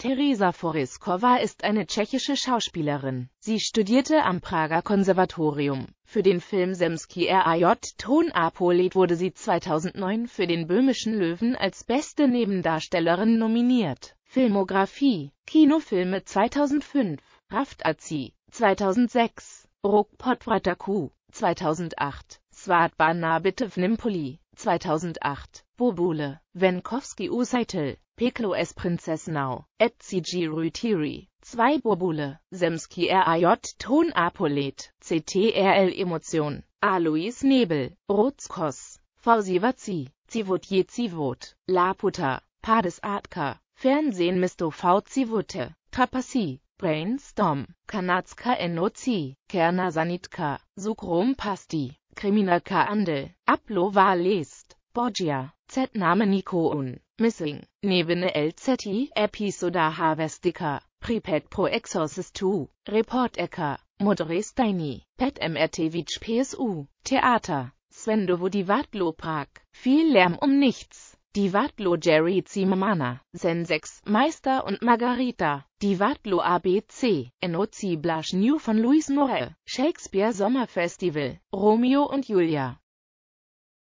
Teresa Foriskova ist eine tschechische Schauspielerin. Sie studierte am Prager Konservatorium. Für den Film Semski R.A.J. Ton Apolet wurde sie 2009 für den Böhmischen Löwen als beste Nebendarstellerin nominiert. Filmografie Kinofilme 2005 Raft Azi 2006 Rokpot Vrataku 2008 Svatbana Bitevnimpoli, 2008, Bobule, Venkowski Useitel, Peklo S. Prinzessnau, et Cigiru Tiri, 2 Bobule, Semski RAJ Ton Apolet, CTRL Emotion, Alois Nebel, Rotzkos, Fausivazi, Zivotje Zivot, Laputa, Pades Artka, Fernsehen Misto V Zivote, Trapassi, Brainstorm, Kanatska Enoci, Kerna Sanitka, Sukrom Pasti, Krimina Kaandel, Aplo Valest, Borgia, Z-Name Nico un, Missing, Nebene LZI, Episoda Harvestica, Pripet Pro Exorcist 2, Report Ecker, Steini, Pet MRTVich PSU, Theater, Svendovodivatlo Prag, viel Lärm um nichts. Die Divatlo Jerry Zimmermann, 6, Meister und Margarita, die Divatlo ABC, Enozi Blasch New von Luis Noel, Shakespeare Sommerfestival, Romeo und Julia,